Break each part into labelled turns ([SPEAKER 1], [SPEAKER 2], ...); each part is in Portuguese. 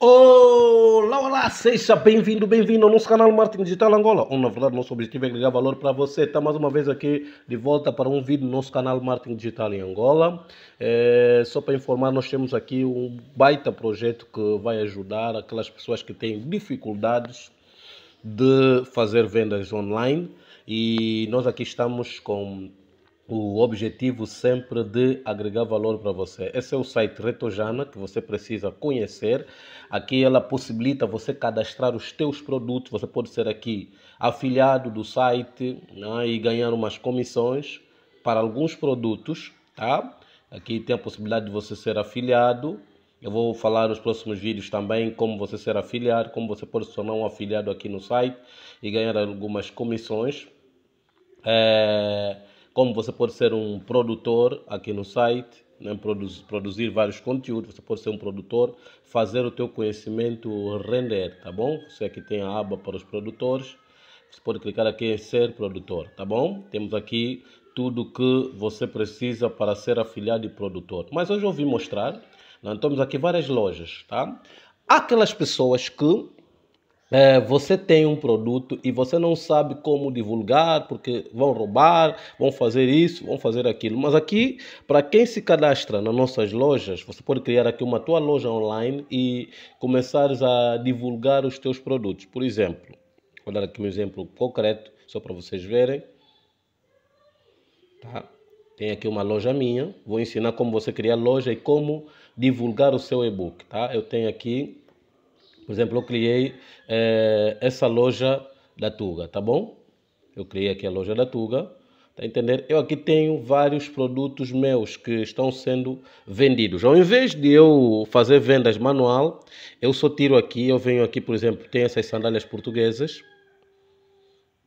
[SPEAKER 1] Olá, olá, seja bem-vindo, bem-vindo ao nosso canal Marketing Digital Angola, onde na verdade nosso objetivo é agregar valor para você. Está mais uma vez aqui de volta para um vídeo do nosso canal Marketing Digital em Angola. É, só para informar, nós temos aqui um baita projeto que vai ajudar aquelas pessoas que têm dificuldades de fazer vendas online e nós aqui estamos com o objetivo sempre de agregar valor para você. Esse é o site Retojana que você precisa conhecer. Aqui ela possibilita você cadastrar os teus produtos. Você pode ser aqui afiliado do site né, e ganhar umas comissões para alguns produtos, tá? Aqui tem a possibilidade de você ser afiliado. Eu vou falar nos próximos vídeos também como você ser afiliado, como você pode se tornar um afiliado aqui no site e ganhar algumas comissões. É como você pode ser um produtor aqui no site, né, produzir, produzir vários conteúdos, você pode ser um produtor, fazer o teu conhecimento render, tá bom? Você aqui tem a aba para os produtores, você pode clicar aqui em ser produtor, tá bom? Temos aqui tudo que você precisa para ser afiliado e produtor. Mas hoje eu vim mostrar, nós né, temos aqui várias lojas, tá? aquelas pessoas que é, você tem um produto e você não sabe como divulgar, porque vão roubar, vão fazer isso, vão fazer aquilo. Mas aqui, para quem se cadastra nas nossas lojas, você pode criar aqui uma tua loja online e começar a divulgar os teus produtos. Por exemplo, vou dar aqui um exemplo concreto, só para vocês verem. Tá? Tem aqui uma loja minha, vou ensinar como você criar loja e como divulgar o seu e-book. Tá? Eu tenho aqui por exemplo, eu criei é, essa loja da Tuga, tá bom? Eu criei aqui a loja da Tuga. Tá entender? Eu aqui tenho vários produtos meus que estão sendo vendidos. Ao invés de eu fazer vendas manual, eu só tiro aqui, eu venho aqui, por exemplo, tem essas sandálias portuguesas,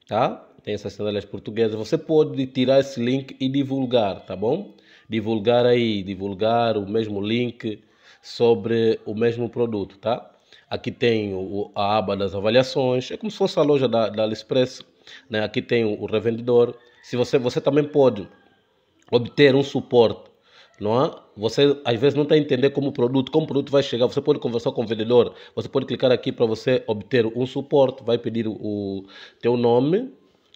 [SPEAKER 1] tá? Tem essas sandálias portuguesas. Você pode tirar esse link e divulgar, tá bom? Divulgar aí, divulgar o mesmo link sobre o mesmo produto, tá? Aqui tem o, a aba das avaliações, é como se fosse a loja da, da AliExpress. Né? Aqui tem o, o revendedor. Se você, você também pode obter um suporte não é? Você às vezes não está entendendo como o produto, como produto vai chegar. Você pode conversar com o vendedor, você pode clicar aqui para você obter um suporte, vai pedir o teu nome,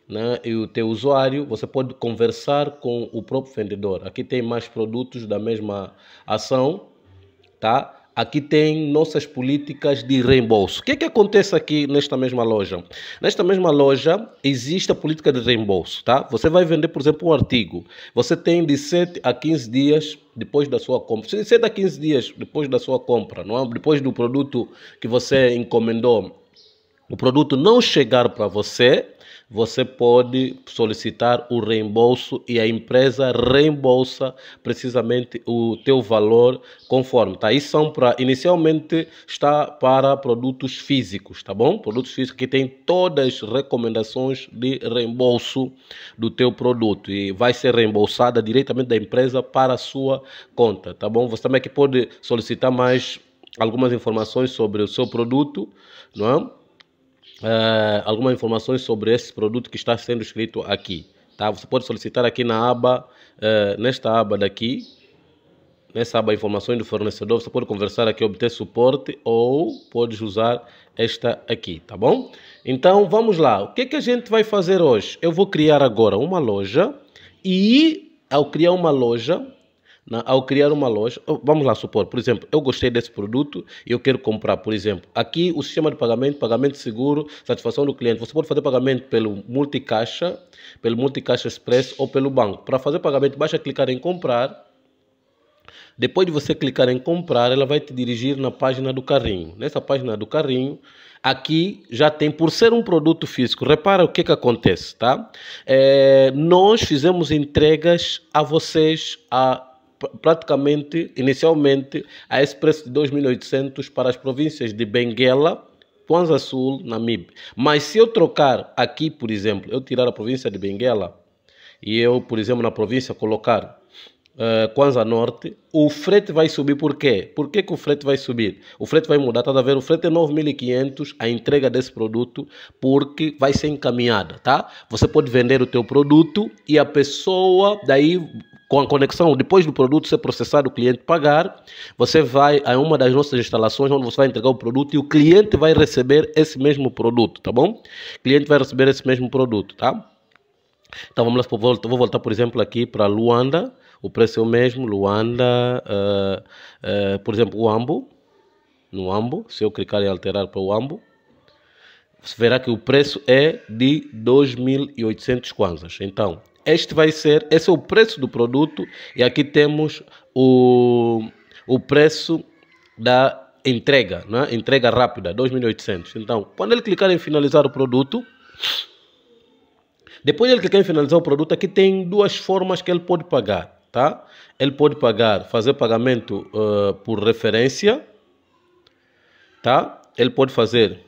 [SPEAKER 1] né? E o teu usuário, você pode conversar com o próprio vendedor. Aqui tem mais produtos da mesma ação, tá? Aqui tem nossas políticas de reembolso. O que é que acontece aqui nesta mesma loja? Nesta mesma loja existe a política de reembolso, tá? Você vai vender, por exemplo, um artigo. Você tem de 7 a 15 dias depois da sua compra. De 7 a 15 dias depois da sua compra, não é? Depois do produto que você encomendou o produto não chegar para você, você pode solicitar o reembolso e a empresa reembolsa precisamente o teu valor conforme, tá? Isso são para inicialmente está para produtos físicos, tá bom? Produtos físicos que tem todas as recomendações de reembolso do teu produto e vai ser reembolsada diretamente da empresa para a sua conta, tá bom? Você também é que pode solicitar mais algumas informações sobre o seu produto, não é? uh, algumas informações sobre esse produto que está sendo escrito aqui. Tá? Você pode solicitar aqui na aba, uh, nesta aba daqui, nessa aba informações do fornecedor, você pode conversar aqui, obter suporte ou pode usar esta aqui, tá bom? Então vamos lá, o que, que a gente vai fazer hoje? Eu vou criar agora uma loja e ao criar uma loja, ao criar uma loja, oh, vamos lá supor, por exemplo, eu gostei desse produto e eu quero comprar, por exemplo, aqui o sistema de pagamento, pagamento seguro, satisfação do cliente. Você pode fazer pagamento pelo multicaixa, pelo multicaixa express ou pelo banco. Para fazer pagamento, basta clicar em comprar. Depois de você clicar em comprar, ela vai te dirigir na página do carrinho. Nessa página do carrinho, aqui já tem, por ser um produto físico, repara o que, que acontece, tá? É, nós fizemos entregas a vocês, a praticamente, inicialmente, a esse preço de 2.800 para as províncias de Benguela, Kwanza Sul, Namib. Mas se eu trocar aqui, por exemplo, eu tirar a província de Benguela e eu, por exemplo, na província colocar uh, eh, Kwanza Norte, o frete vai subir por quê? Por que, que o frete vai subir? O frete vai mudar, está a ver? O frete é 9.500, a entrega desse produto, porque vai ser encaminhada, tá? Você pode vender o teu produto e a pessoa daí com a conexão, depois do produto ser processado, o cliente pagar, você vai a uma das nossas instalações onde você vai entregar o produto e o cliente vai receber esse mesmo produto, tá bom? O cliente vai receber esse mesmo produto, tá? Então vamos lá, vou voltar por exemplo aqui para Luanda, o preço é o mesmo, Luanda, uh, uh, por exemplo, o Ambo, no Ambo, se eu clicar em alterar para o Ambo, você verá que o preço é de 2.800 kwanzas. Então, este vai ser, esse é o preço do produto e aqui temos o, o preço da entrega, né? entrega rápida, 2.800. Então, quando ele clicar em finalizar o produto, depois ele clicar em finalizar o produto, aqui tem duas formas que ele pode pagar, tá? Ele pode pagar, fazer pagamento uh, por referência, tá? Ele pode fazer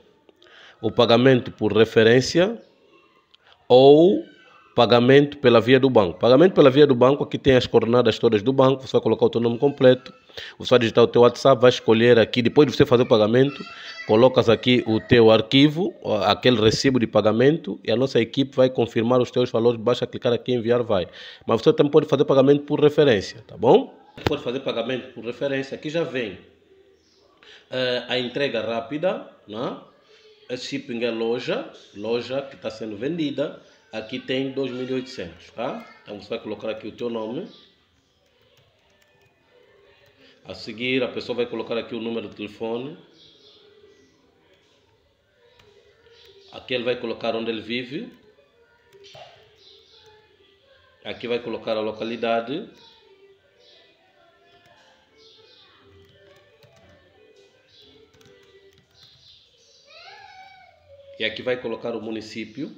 [SPEAKER 1] o pagamento por referência ou pagamento pela via do banco. Pagamento pela via do banco, aqui tem as coordenadas todas do banco, você vai colocar o teu nome completo, você vai digitar o teu WhatsApp, vai escolher aqui, depois de você fazer o pagamento, colocas aqui o teu arquivo, aquele recibo de pagamento, e a nossa equipe vai confirmar os teus valores, basta clicar aqui enviar, vai. Mas você também pode fazer pagamento por referência, tá bom? Pode fazer pagamento por referência, aqui já vem uh, a entrega rápida, né? A é shipping é loja, loja que está sendo vendida, Aqui tem 2.800, tá? Então você vai colocar aqui o teu nome. A seguir, a pessoa vai colocar aqui o número de telefone. Aqui ele vai colocar onde ele vive. Aqui vai colocar a localidade. E aqui vai colocar o município.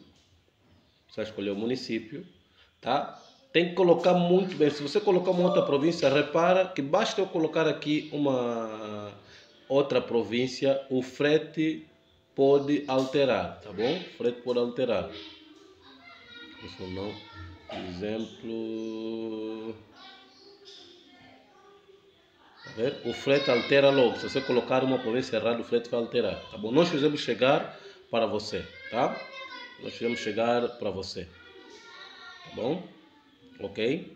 [SPEAKER 1] Você vai escolher o município, tá? Tem que colocar muito bem. Se você colocar uma outra província, repara que basta eu colocar aqui uma outra província, o frete pode alterar, tá bom? O frete pode alterar. Isso não. Exemplo. O frete altera logo. Se você colocar uma província errada, o frete vai alterar. Tá bom? Nós fizemos chegar para você, tá? nós queremos chegar para você. Tá bom? Ok?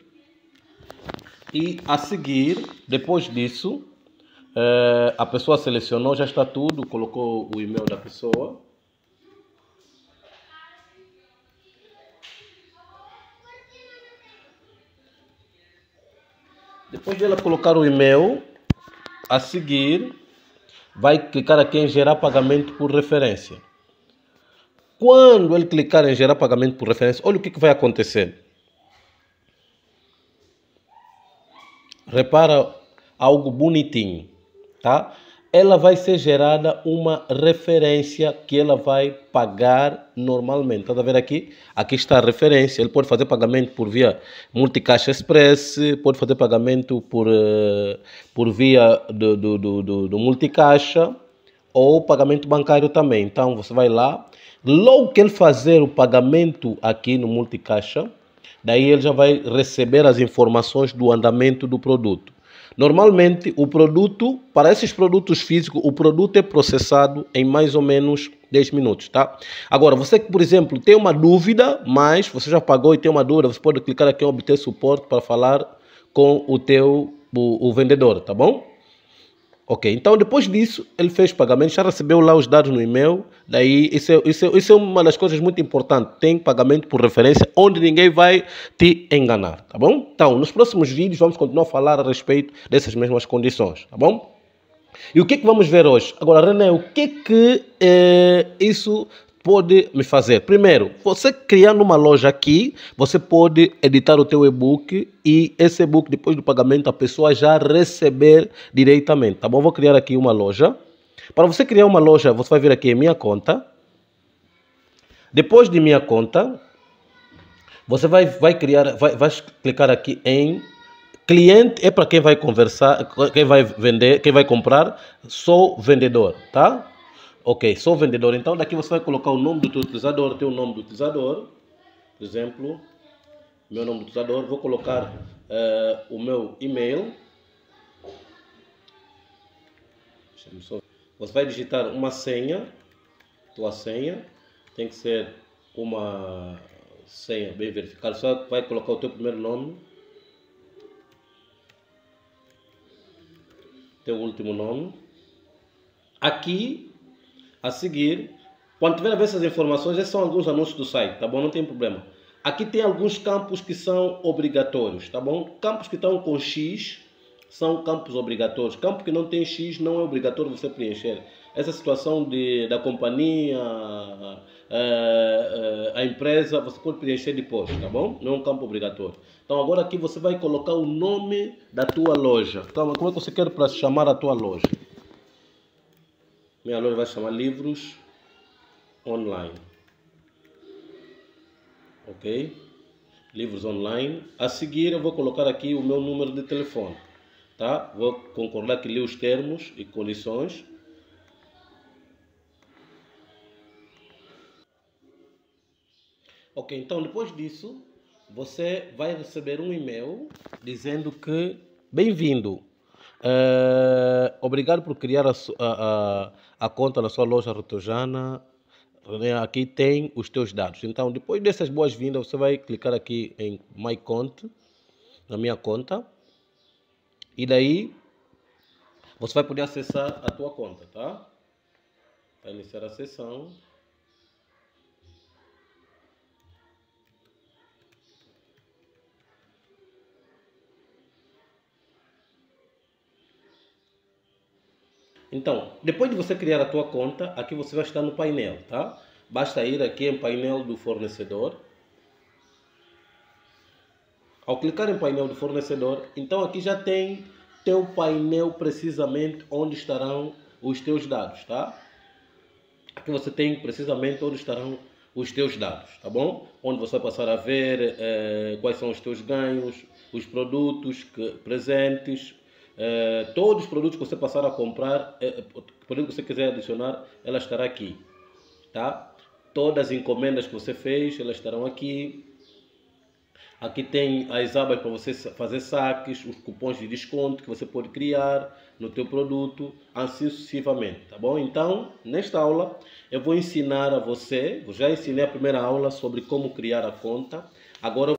[SPEAKER 1] E a seguir, depois disso, é, a pessoa selecionou, já está tudo, colocou o e-mail da pessoa. Depois dela colocar o e-mail, a seguir vai clicar aqui em gerar pagamento por referência. Quando ele clicar em gerar pagamento por referência, olha o que, que vai acontecer. Repara algo bonitinho, tá? Ela vai ser gerada uma referência que ela vai pagar normalmente. Está a ver aqui? Aqui está a referência. Ele pode fazer pagamento por via Multicaixa Express, pode fazer pagamento por, eh, por via do, do, do, do, do Multicaixa ou pagamento bancário também. Então você vai lá, Logo que ele fazer o pagamento aqui no multicaixa, daí ele já vai receber as informações do andamento do produto. Normalmente, o produto, para esses produtos físicos, o produto é processado em mais ou menos 10 minutos, tá? Agora, você que, por exemplo, tem uma dúvida, mas você já pagou e tem uma dúvida, você pode clicar aqui em obter suporte para falar com o teu o, o vendedor, tá bom? Ok, então depois disso, ele fez pagamento, já recebeu lá os dados no e-mail. Daí, isso é, isso, é, isso é uma das coisas muito importantes. Tem pagamento por referência, onde ninguém vai te enganar, tá bom? Então, nos próximos vídeos, vamos continuar a falar a respeito dessas mesmas condições, tá bom? E o que é que vamos ver hoje? Agora, René, o que é que eh, isso pode me fazer? Primeiro, você criando uma loja aqui, você pode editar o teu e-book e esse e-book depois do pagamento a pessoa já receber diretamente, tá bom? Vou criar aqui uma loja. Para você criar uma loja, você vai vir aqui em minha conta. Depois de minha conta, você vai, vai criar, vai, vai clicar aqui em cliente é para quem vai conversar, quem vai vender, quem vai comprar, sou vendedor, tá? Ok, sou vendedor. Então daqui você vai colocar o nome do teu utilizador, teu nome do utilizador. Por exemplo, meu nome do utilizador, vou colocar uh, o meu e-mail. Só... Você vai digitar uma senha, tua senha, tem que ser uma senha bem verificada. Só vai colocar o teu primeiro nome, teu último nome. Aqui a seguir, quando tiver a ver essas informações, esses são alguns anúncios do site, tá bom? Não tem problema. Aqui tem alguns campos que são obrigatórios, tá bom? Campos que estão com X são campos obrigatórios. Campo que não tem X não é obrigatório você preencher. Essa situação de, da companhia, a, eh, a, eh, a empresa, você pode preencher depois, tá bom? Não é um campo obrigatório. Então agora aqui você vai colocar o nome da tua loja. Então, como é que você quer para chamar a tua loja? Minha aula vai chamar livros online. Ok? Livros online. A seguir eu vou colocar aqui o meu número de telefone. Tá? Vou concordar que li os termos e condições. Ok, então depois disso, você vai receber um e-mail dizendo que bem-vindo. Uh, obrigado por criar a, a, a conta na sua loja Rotojana. Aqui tem os teus dados. Então, depois dessas boas-vindas, você vai clicar aqui em My Conte, na minha conta. E daí, você vai poder acessar a tua conta, tá? Vai iniciar a sessão. Então, depois de você criar a tua conta, aqui você vai estar no painel, tá? Basta ir aqui em painel do fornecedor. Ao clicar em painel do fornecedor, então aqui já tem teu painel precisamente onde estarão os teus dados, tá? Aqui você tem precisamente onde estarão os teus dados, tá bom? Onde você vai passar a ver eh, quais são os teus ganhos, os produtos que, presentes, eh, todos os produtos que você passar a comprar, é, produto que você quiser adicionar, ela estará aqui, tá? Todas as encomendas que você fez, elas estarão aqui. Aqui tem as abas para você fazer saques, os cupons de desconto que você pode criar no teu produto, assim sucessivamente, tá bom? Então, nesta aula, eu vou ensinar a você, já ensinei a primeira aula sobre como criar a conta, agora